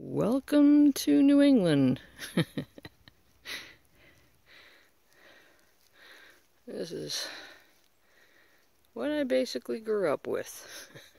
Welcome to New England. this is what I basically grew up with.